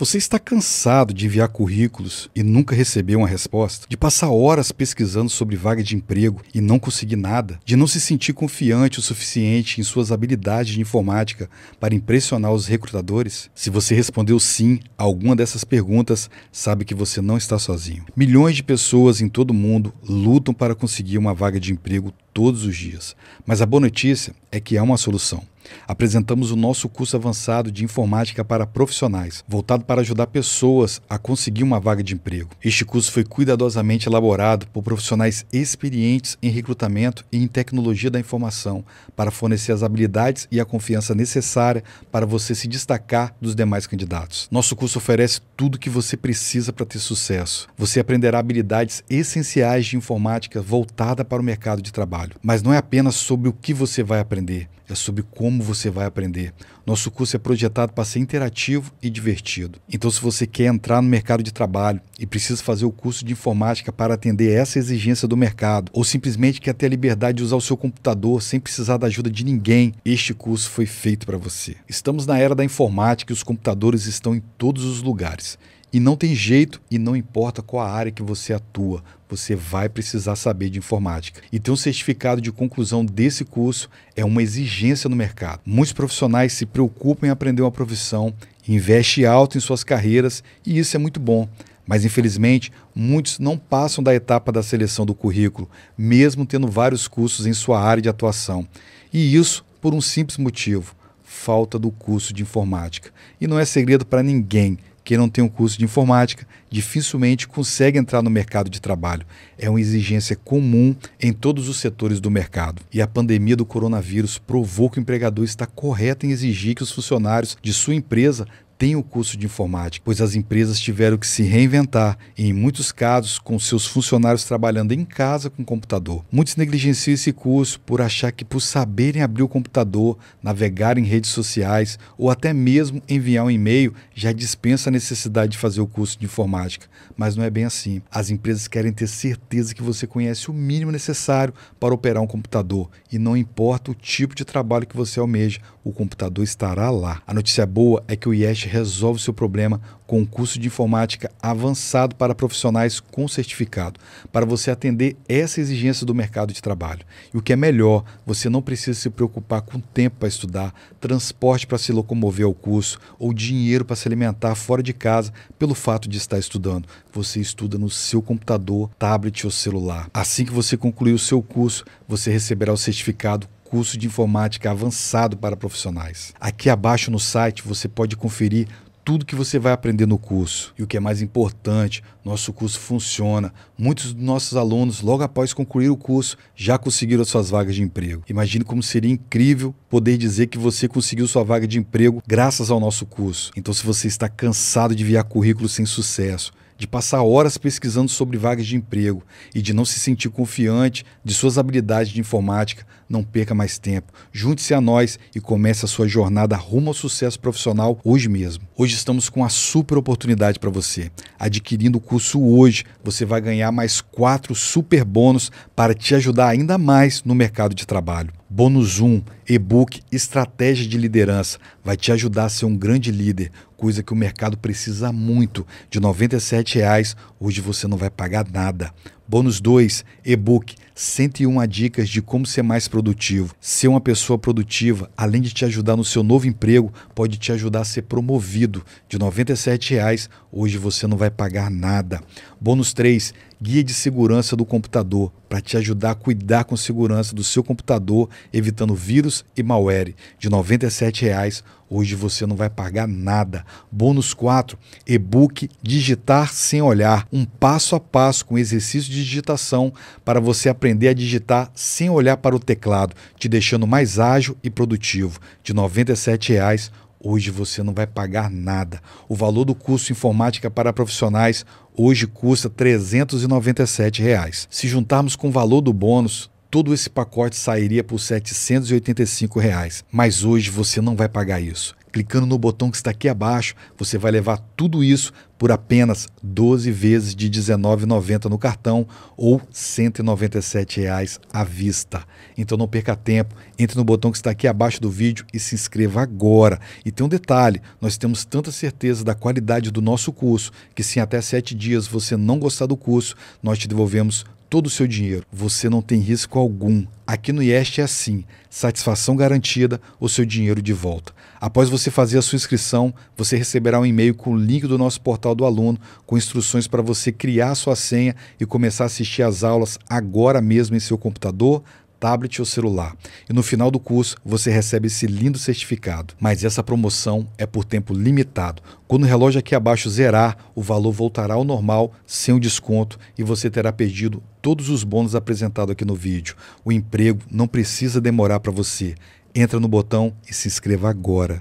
Você está cansado de enviar currículos e nunca receber uma resposta? De passar horas pesquisando sobre vaga de emprego e não conseguir nada? De não se sentir confiante o suficiente em suas habilidades de informática para impressionar os recrutadores? Se você respondeu sim a alguma dessas perguntas, sabe que você não está sozinho. Milhões de pessoas em todo o mundo lutam para conseguir uma vaga de emprego todos os dias. Mas a boa notícia é que há uma solução. Apresentamos o nosso curso avançado de informática para profissionais, voltado para ajudar pessoas a conseguir uma vaga de emprego. Este curso foi cuidadosamente elaborado por profissionais experientes em recrutamento e em tecnologia da informação, para fornecer as habilidades e a confiança necessária para você se destacar dos demais candidatos. Nosso curso oferece tudo o que você precisa para ter sucesso. Você aprenderá habilidades essenciais de informática voltada para o mercado de trabalho trabalho. Mas não é apenas sobre o que você vai aprender, é sobre como você vai aprender. Nosso curso é projetado para ser interativo e divertido. Então, se você quer entrar no mercado de trabalho e precisa fazer o curso de informática para atender essa exigência do mercado, ou simplesmente quer ter a liberdade de usar o seu computador sem precisar da ajuda de ninguém, este curso foi feito para você. Estamos na era da informática e os computadores estão em todos os lugares. E não tem jeito, e não importa qual a área que você atua, você vai precisar saber de informática. E ter um certificado de conclusão desse curso é uma exigência no mercado. Muitos profissionais se preocupam em aprender uma profissão, investem alto em suas carreiras, e isso é muito bom. Mas infelizmente, muitos não passam da etapa da seleção do currículo, mesmo tendo vários cursos em sua área de atuação. E isso por um simples motivo: falta do curso de informática. E não é segredo para ninguém quem não tem um curso de informática dificilmente consegue entrar no mercado de trabalho. É uma exigência comum em todos os setores do mercado. E a pandemia do coronavírus provou que o empregador está correto em exigir que os funcionários de sua empresa tem o curso de informática, pois as empresas tiveram que se reinventar, e em muitos casos com seus funcionários trabalhando em casa com computador. Muitos negligenciam esse curso por achar que por saberem abrir o computador, navegar em redes sociais ou até mesmo enviar um e-mail já dispensa a necessidade de fazer o curso de informática, mas não é bem assim. As empresas querem ter certeza que você conhece o mínimo necessário para operar um computador e não importa o tipo de trabalho que você almeja, o computador estará lá. A notícia boa é que o IES resolve seu problema com um curso de informática avançado para profissionais com certificado, para você atender essa exigência do mercado de trabalho. E o que é melhor, você não precisa se preocupar com tempo para estudar, transporte para se locomover ao curso ou dinheiro para se alimentar fora de casa pelo fato de estar estudando. Você estuda no seu computador, tablet ou celular. Assim que você concluir o seu curso, você receberá o certificado curso de informática avançado para profissionais. Aqui abaixo no site você pode conferir tudo que você vai aprender no curso. E o que é mais importante, nosso curso funciona. Muitos dos nossos alunos, logo após concluir o curso, já conseguiram suas vagas de emprego. Imagine como seria incrível poder dizer que você conseguiu sua vaga de emprego graças ao nosso curso. Então, se você está cansado de enviar currículo sem sucesso, de passar horas pesquisando sobre vagas de emprego e de não se sentir confiante de suas habilidades de informática, não perca mais tempo. Junte-se a nós e comece a sua jornada rumo ao sucesso profissional hoje mesmo. Hoje estamos com uma super oportunidade para você. Adquirindo o curso hoje, você vai ganhar mais quatro super bônus para te ajudar ainda mais no mercado de trabalho. Bônus 1, e-book Estratégia de Liderança, vai te ajudar a ser um grande líder, coisa que o mercado precisa muito. De R$ 97, reais, hoje você não vai pagar nada. Bônus 2, e-book 101 dicas de como ser mais produtivo. Ser uma pessoa produtiva, além de te ajudar no seu novo emprego, pode te ajudar a ser promovido. De R$ 97,00, hoje você não vai pagar nada. Bônus 3, guia de segurança do computador, para te ajudar a cuidar com segurança do seu computador, evitando vírus e malware. De R$ 97,00, Hoje você não vai pagar nada. Bônus 4: e-book Digitar Sem Olhar. Um passo a passo com exercício de digitação para você aprender a digitar sem olhar para o teclado, te deixando mais ágil e produtivo. De R$ 97,00. Hoje você não vai pagar nada. O valor do curso Informática para Profissionais hoje custa R$ 397. Reais. Se juntarmos com o valor do bônus, todo esse pacote sairia por R$ 785, reais, mas hoje você não vai pagar isso. Clicando no botão que está aqui abaixo, você vai levar tudo isso por apenas 12 vezes de R$19,90 19,90 no cartão ou R$ 197 reais à vista. Então não perca tempo, entre no botão que está aqui abaixo do vídeo e se inscreva agora. E tem um detalhe, nós temos tanta certeza da qualidade do nosso curso que se em até 7 dias você não gostar do curso, nós te devolvemos todo o seu dinheiro. Você não tem risco algum. Aqui no IEST é assim: satisfação garantida, o seu dinheiro de volta. Após você fazer a sua inscrição, você receberá um e-mail com o link do nosso portal do Aluno, com instruções para você criar sua senha e começar a assistir às aulas agora mesmo em seu computador, tablet ou celular. E no final do curso você recebe esse lindo certificado. Mas essa promoção é por tempo limitado. Quando o relógio aqui abaixo zerar, o valor voltará ao normal, sem o desconto, e você terá perdido todos os bônus apresentados aqui no vídeo. O emprego não precisa demorar para você. Entra no botão e se inscreva agora.